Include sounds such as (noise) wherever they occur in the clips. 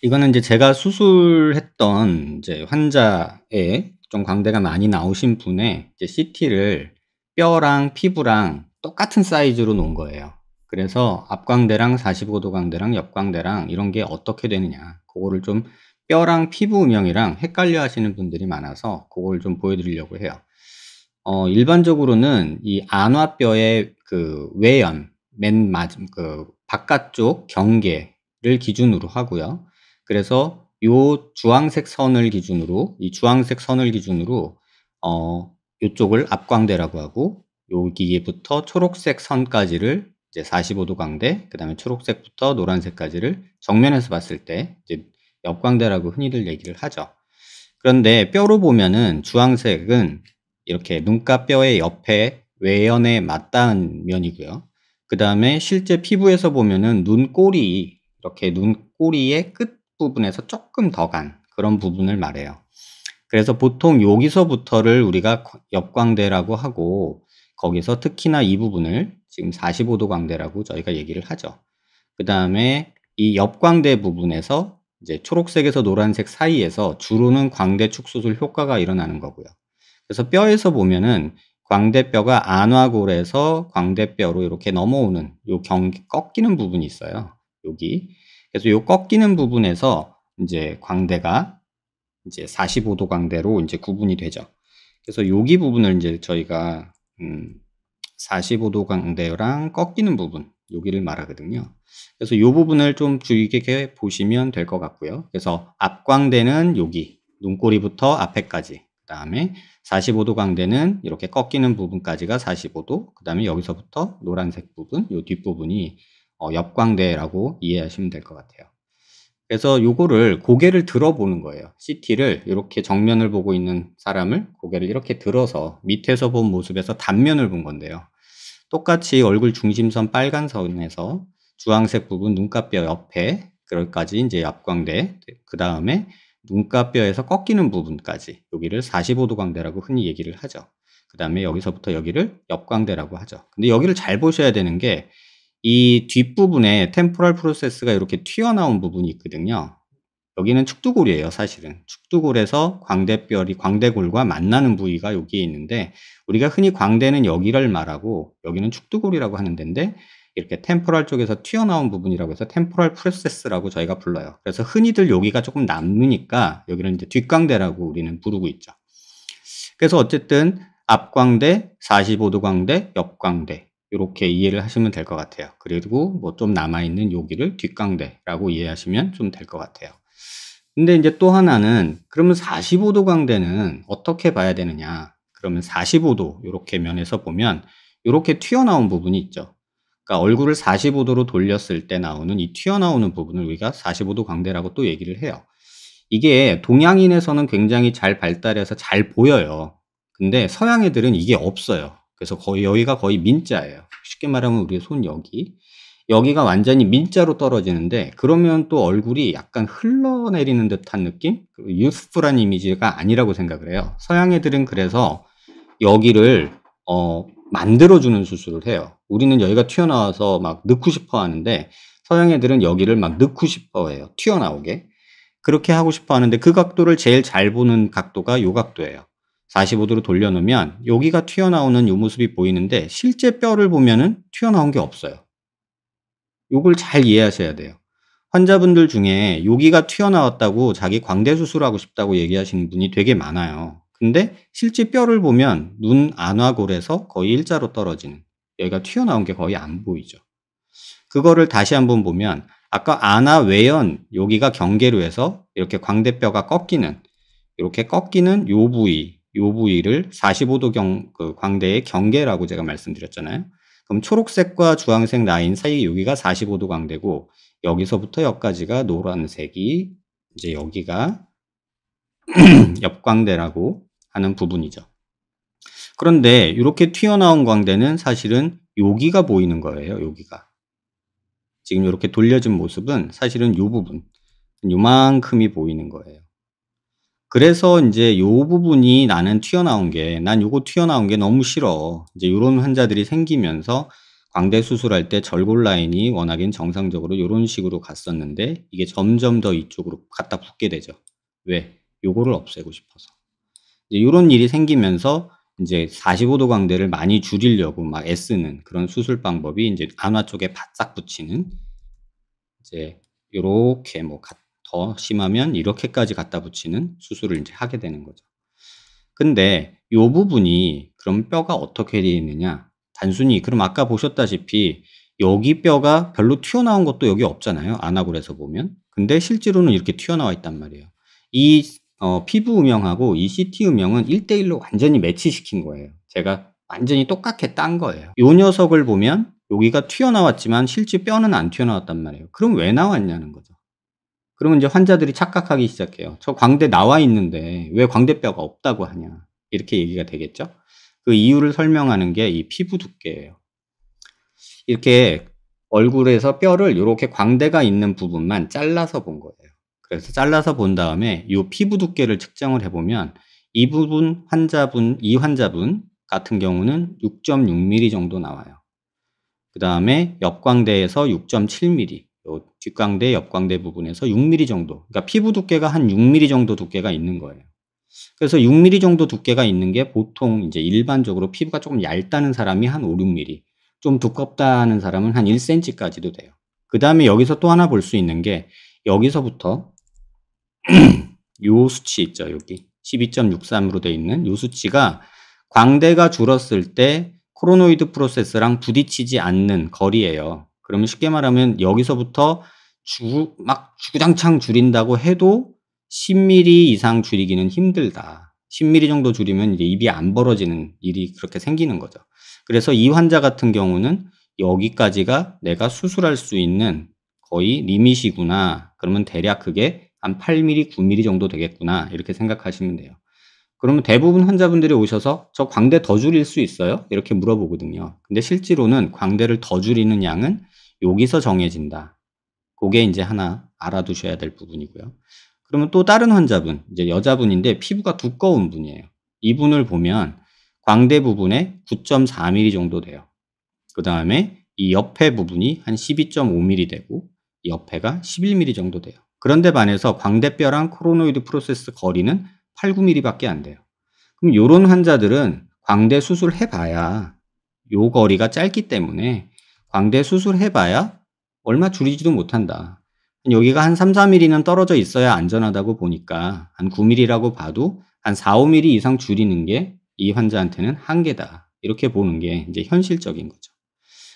이거는 이제 제가 수술했던 이제 환자의 좀 광대가 많이 나오신 분의 이제 CT를 뼈랑 피부랑 똑같은 사이즈로 놓은 거예요. 그래서 앞광대랑 45도 광대랑 옆광대랑 이런 게 어떻게 되느냐. 그거를 좀 뼈랑 피부 음영이랑 헷갈려 하시는 분들이 많아서 그걸 좀 보여드리려고 해요. 어, 일반적으로는 이 안화뼈의 그 외연, 맨 마지, 그 바깥쪽 경계를 기준으로 하고요. 그래서 요 주황색 선을 기준으로 이 주황색 선을 기준으로 어 요쪽을 앞광대라고 하고 여기부터 초록색 선까지를 이제 45도 광대, 그다음에 초록색부터 노란색까지를 정면에서 봤을 때 이제 옆광대라고 흔히들 얘기를 하죠. 그런데 뼈로 보면은 주황색은 이렇게 눈가뼈의 옆에 외연에 맞닿은 면이고요. 그 다음에 실제 피부에서 보면은 눈꼬리, 이렇게 눈꼬리의 끝 부분에서 조금 더 간 그런 부분을 말해요. 그래서 보통 여기서부터를 우리가 옆광대라고 하고 거기서 특히나 이 부분을 지금 45도 광대라고 저희가 얘기를 하죠. 그 다음에 이 옆광대 부분에서 이제 초록색에서 노란색 사이에서 주로는 광대 축소술 효과가 일어나는 거고요. 그래서 뼈에서 보면은 광대뼈가 안화골에서 광대뼈로 이렇게 넘어오는 요 경, 꺾이는 부분이 있어요. 여기. 그래서 요 꺾이는 부분에서 이제 광대가 이제 45도 광대로 이제 구분이 되죠. 그래서 여기 부분을 이제 저희가 음 45도 광대랑 꺾이는 부분 여기를 말하거든요. 그래서 이 부분을 좀 주의 깊게 보시면 될 것 같고요. 그래서 앞광대는 여기 눈꼬리부터 앞에까지 그 다음에 45도 광대는 이렇게 꺾이는 부분까지가 45도 그 다음에 여기서부터 노란색 부분 이 뒷부분이 어, 옆광대라고 이해하시면 될 것 같아요. 그래서 요거를 고개를 들어보는 거예요. CT를 이렇게 정면을 보고 있는 사람을 고개를 이렇게 들어서 밑에서 본 모습에서 단면을 본 건데요. 똑같이 얼굴 중심선 빨간 선에서 주황색 부분 눈가뼈 옆에 그럴까지 이제 앞광대 그 다음에 눈가뼈에서 꺾이는 부분까지 여기를 45도 광대라고 흔히 얘기를 하죠. 그 다음에 여기서부터 여기를 옆광대라고 하죠. 근데 여기를 잘 보셔야 되는 게이 뒷부분에 템포럴 프로세스가 이렇게 튀어나온 부분이 있거든요. 여기는 축두골이에요, 사실은. 축두골에서 광대뼈리 광대골과 만나는 부위가 여기에 있는데 우리가 흔히 광대는 여기를 말하고 여기는 축두골이라고 하는 데인데 이렇게 템포럴 쪽에서 튀어나온 부분이라고 해서 템포럴 프로세스라고 저희가 불러요. 그래서 흔히들 여기가 조금 남으니까 여기는 이제 뒷광대라고 우리는 부르고 있죠. 그래서 어쨌든 앞광대, 45도 광대, 옆광대 이렇게 이해를 하시면 될 것 같아요. 그리고 뭐 좀 남아있는 요기를 뒷광대라고 이해하시면 좀 될 것 같아요. 근데 이제 또 하나는 그러면 45도 광대는 어떻게 봐야 되느냐? 그러면 45도 이렇게 면에서 보면 이렇게 튀어나온 부분이 있죠. 그러니까 얼굴을 45도로 돌렸을 때 나오는 이 튀어나오는 부분을 우리가 45도 광대라고 또 얘기를 해요. 이게 동양인에서는 굉장히 잘 발달해서 잘 보여요. 근데 서양 애들은 이게 없어요. 그래서 거의 여기가 거의 민자예요. 쉽게 말하면 우리 손 여기. 여기가 완전히 민자로 떨어지는데 그러면 또 얼굴이 약간 흘러내리는 듯한 느낌? 유스프란 이미지가 아니라고 생각을 해요. 서양 애들은 그래서 여기를 어, 만들어주는 수술을 해요. 우리는 여기가 튀어나와서 막 넣고 싶어 하는데 서양 애들은 여기를 막 넣고 싶어 해요. 튀어나오게. 그렇게 하고 싶어 하는데 그 각도를 제일 잘 보는 각도가 요 각도예요. 45도로 돌려놓으면 여기가 튀어나오는 이 모습이 보이는데 실제 뼈를 보면은 튀어나온 게 없어요. 요걸 잘 이해하셔야 돼요. 환자분들 중에 여기가 튀어나왔다고 자기 광대 수술하고 싶다고 얘기하시는 분이 되게 많아요. 근데 실제 뼈를 보면 눈 안화골에서 거의 일자로 떨어지는 여기가 튀어나온 게 거의 안 보이죠. 그거를 다시 한번 보면 아까 안화 외연 여기가 경계로 해서 이렇게 광대뼈가 꺾이는 이렇게 꺾이는 요 부위 요 부위를 45도경 그 광대의 경계라고 제가 말씀드렸잖아요. 그럼 초록색과 주황색 라인 사이 여기가 45도 광대고 여기서부터 여기까지가 노란색이 이제 여기가 (clears throat) 옆광대라고 하는 부분이죠. 그런데 이렇게 튀어나온 광대는 사실은 여기가 보이는 거예요. 여기가. 지금 이렇게 돌려진 모습은 사실은 이 부분, 요만큼이 보이는 거예요. 그래서 이제 요 부분이 나는 튀어나온 게, 난 요거 튀어나온 게 너무 싫어. 이제 요런 환자들이 생기면서 광대 수술할 때 절골 라인이 워낙엔 정상적으로 요런 식으로 갔었는데 이게 점점 더 이쪽으로 갖다 붙게 되죠. 왜? 요거를 없애고 싶어서. 이제 요런 일이 생기면서 이제 45도 광대를 많이 줄이려고 막 애쓰는 그런 수술 방법이 이제 안화 쪽에 바짝 붙이는 이제 요렇게 뭐더 심하면 이렇게까지 갖다 붙이는 수술을 이제 하게 되는 거죠. 근데 이 부분이 그럼 뼈가 어떻게 되어 있느냐? 단순히 그럼 아까 보셨다시피 여기 뼈가 별로 튀어나온 것도 여기 없잖아요. 아나골에서 보면. 근데 실제로는 이렇게 튀어나와 있단 말이에요. 이 어, 피부 음영하고 이 CT 음영은 1대1로 완전히 매치시킨 거예요. 제가 완전히 똑같게 딴 거예요. 요 녀석을 보면 여기가 튀어나왔지만 실제 뼈는 안 튀어나왔단 말이에요. 그럼 왜 나왔냐는 거죠. 그러면 이제 환자들이 착각하기 시작해요. 저 광대 나와 있는데 왜 광대뼈가 없다고 하냐. 이렇게 얘기가 되겠죠. 그 이유를 설명하는 게 이 피부 두께예요. 이렇게 얼굴에서 뼈를 이렇게 광대가 있는 부분만 잘라서 본 거예요. 그래서 잘라서 본 다음에 이 피부 두께를 측정을 해보면 이 부분 환자분, 이 환자분 같은 경우는 6.6mm 정도 나와요. 그 다음에 옆광대에서 6.7mm, 뒷광대, 옆광대 부분에서 6mm 정도. 그러니까 피부 두께가 한 6mm 정도 두께가 있는 거예요. 그래서 6mm 정도 두께가 있는 게 보통 이제 일반적으로 피부가 조금 얇다는 사람이 한 5, 6mm. 좀 두껍다는 사람은 한 1cm까지도 돼요. 그 다음에 여기서 또 하나 볼 수 있는 게 여기서부터 (clears throat) 요 수치 있죠. 여기 12.63으로 돼 있는 요 수치가 광대가 줄었을 때 코로노이드 프로세스랑 부딪히지 않는 거리예요. 그러면 쉽게 말하면 여기서부터 주, 막 주구장창 줄인다고 해도 10mm 이상 줄이기는 힘들다. 10mm 정도 줄이면 이제 입이 안 벌어지는 일이 그렇게 생기는 거죠. 그래서 이 환자 같은 경우는 여기까지가 내가 수술할 수 있는 거의 리밋이구나. 그러면 대략 그게 한 8mm, 9mm 정도 되겠구나. 이렇게 생각하시면 돼요. 그러면 대부분 환자분들이 오셔서 저 광대 더 줄일 수 있어요? 이렇게 물어보거든요. 근데 실제로는 광대를 더 줄이는 양은 여기서 정해진다. 그게 이제 하나 알아두셔야 될 부분이고요. 그러면 또 다른 환자분, 이제 여자분인데 피부가 두꺼운 분이에요. 이분을 보면 광대 부분에 9.4mm 정도 돼요. 그 다음에 이 옆에 부분이 한 12.5mm 되고 옆에가 11mm 정도 돼요. 그런데 반해서 광대뼈랑 코로노이드 프로세스 거리는 8, 9mm밖에 안 돼요. 그럼 이런 환자들은 광대 수술해봐야 요 거리가 짧기 때문에 광대 수술해봐야 얼마 줄이지도 못한다. 여기가 한 3, 4mm는 떨어져 있어야 안전하다고 보니까 한 9mm라고 봐도 한 4, 5mm 이상 줄이는 게 이 환자한테는 한계다. 이렇게 보는 게 이제 현실적인 거죠.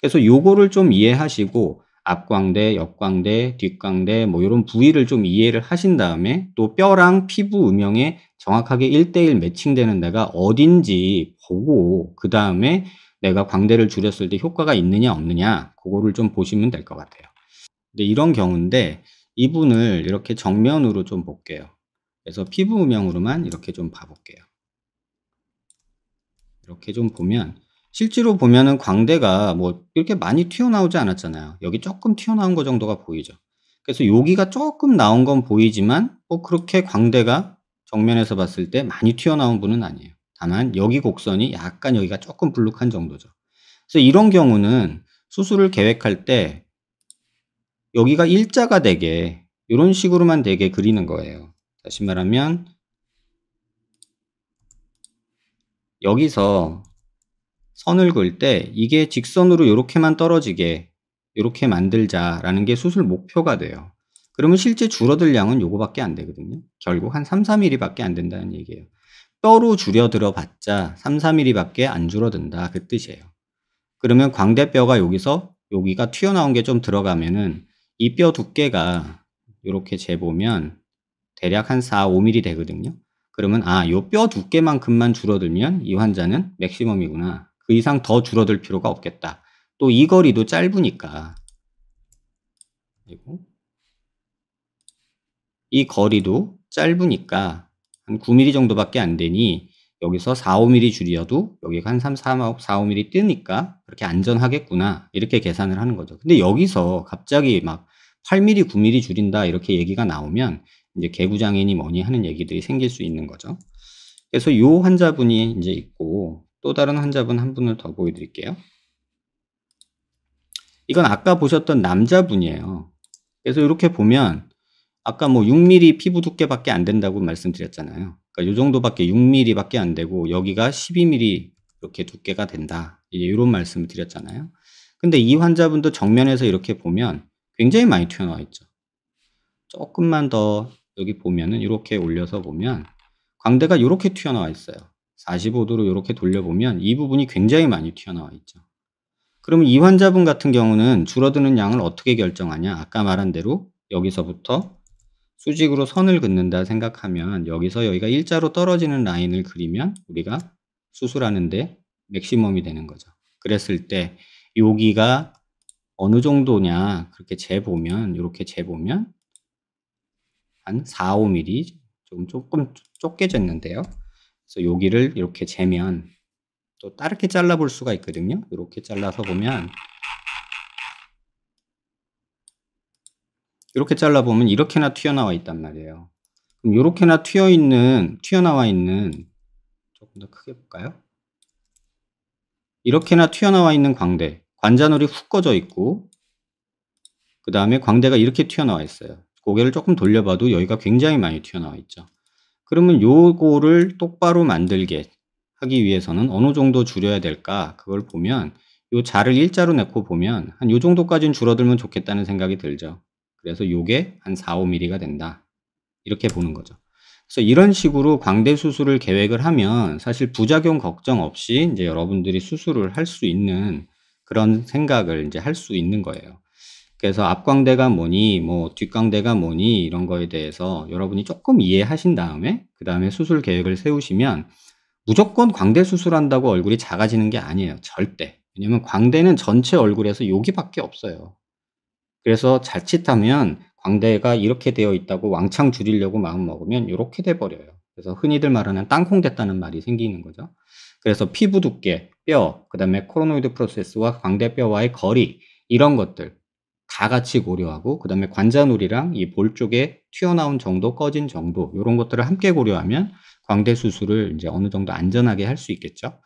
그래서 요거를 좀 이해하시고 앞광대, 옆광대, 뒷광대 뭐 이런 부위를 좀 이해를 하신 다음에 또 뼈랑 피부 음영에 정확하게 1대1 매칭되는 데가 어딘지 보고 그 다음에 내가 광대를 줄였을 때 효과가 있느냐 없느냐 그거를 좀 보시면 될 것 같아요. 근데 이런 경우인데 이분을 이렇게 정면으로 좀 볼게요. 그래서 피부 음영으로만 이렇게 좀 봐볼게요. 이렇게 좀 보면 실제로 보면은 광대가 뭐 이렇게 많이 튀어나오지 않았잖아요. 여기 조금 튀어나온 거 정도가 보이죠. 그래서 여기가 조금 나온 건 보이지만 뭐 그렇게 광대가 정면에서 봤을 때 많이 튀어나온 분은 아니에요. 다만 여기 곡선이 약간 여기가 조금 불룩한 정도죠. 그래서 이런 경우는 수술을 계획할 때 여기가 일자가 되게 이런 식으로만 되게 그리는 거예요. 다시 말하면 여기서 선을 그을 때 이게 직선으로 이렇게만 떨어지게 이렇게 만들자라는 게 수술 목표가 돼요. 그러면 실제 줄어들 양은 요거밖에 안 되거든요. 결국 한 3, 4mm밖에 안 된다는 얘기예요. 뼈로 줄여들어 봤자 3, 4mm밖에 안 줄어든다 그 뜻이에요. 그러면 광대뼈가 여기서 여기가 튀어나온 게 좀 들어가면은 이 뼈 두께가 이렇게 재보면 대략 한 4, 5mm 되거든요. 그러면 아, 요뼈 두께만큼만 줄어들면 이 환자는 맥시멈이구나. 그 이상 더 줄어들 필요가 없겠다. 또 이 거리도 짧으니까. 그리고 이 거리도 짧으니까 한 9mm 정도밖에 안 되니 여기서 4, 5mm 줄여도 여기가 한 3, 4, 4, 5mm 뜨니까 그렇게 안전하겠구나 이렇게 계산을 하는 거죠. 근데 여기서 갑자기 막 8mm, 9mm 줄인다 이렇게 얘기가 나오면 이제 개구장애니 뭐니 하는 얘기들이 생길 수 있는 거죠. 그래서 이 환자분이 이제 있고 또 다른 환자분 한 분을 더 보여드릴게요. 이건 아까 보셨던 남자분이에요. 그래서 이렇게 보면 아까 뭐 6mm 피부 두께밖에 안 된다고 말씀드렸잖아요. 그러니까 이 정도밖에 6mm밖에 안 되고 여기가 12mm 이렇게 두께가 된다. 이런 말씀을 드렸잖아요. 근데 이 환자분도 정면에서 이렇게 보면 굉장히 많이 튀어나와 있죠. 조금만 더 여기 보면은 이렇게 올려서 보면 광대가 이렇게 튀어나와 있어요. 45도로 이렇게 돌려보면 이 부분이 굉장히 많이 튀어나와 있죠. 그러면 이 환자분 같은 경우는 줄어드는 양을 어떻게 결정하냐? 아까 말한 대로 여기서부터 수직으로 선을 긋는다 생각하면 여기서 여기가 일자로 떨어지는 라인을 그리면 우리가 수술하는데 맥시멈이 되는 거죠. 그랬을 때 여기가 어느 정도냐 그렇게 재보면 이렇게 재보면 한 4, 5mm 조금 조금 좁게졌는데요. 그래서 여기를 이렇게 재면 또 다르게 잘라볼 수가 있거든요. 이렇게 잘라서 보면 이렇게 잘라보면 이렇게나 튀어나와 있단 말이에요. 그럼 이렇게나 튀어 있는, 튀어나와 있는, 조금 더 크게 볼까요? 이렇게나 튀어나와 있는 광대, 관자놀이 훅 꺼져 있고, 그 다음에 광대가 이렇게 튀어나와 있어요. 고개를 조금 돌려봐도 여기가 굉장히 많이 튀어나와 있죠. 그러면 요거를 똑바로 만들게 하기 위해서는 어느 정도 줄여야 될까? 그걸 보면 요 자를 일자로 내고 보면 한 요 정도까지는 줄어들면 좋겠다는 생각이 들죠. 그래서 요게 한 4, 5mm가 된다. 이렇게 보는 거죠. 그래서 이런 식으로 광대 수술을 계획을 하면 사실 부작용 걱정 없이 이제 여러분들이 수술을 할 수 있는 그런 생각을 이제 할 수 있는 거예요. 그래서 앞광대가 뭐니 뭐 뒷광대가 뭐니 이런 거에 대해서 여러분이 조금 이해하신 다음에 그 다음에 수술 계획을 세우시면 무조건 광대 수술한다고 얼굴이 작아지는 게 아니에요. 절대. 왜냐면 광대는 전체 얼굴에서 여기밖에 없어요. 그래서 자칫하면 광대가 이렇게 되어 있다고 왕창 줄이려고 마음먹으면 이렇게 돼버려요. 그래서 흔히들 말하는 땅콩 됐다는 말이 생기는 거죠. 그래서 피부 두께, 뼈, 그 다음에 코로노이드 프로세스와 광대뼈와의 거리 이런 것들 다 같이 고려하고 그 다음에 관자놀이랑 이 볼 쪽에 튀어나온 정도, 꺼진 정도 이런 것들을 함께 고려하면 광대 수술을 이제 어느 정도 안전하게 할 수 있겠죠.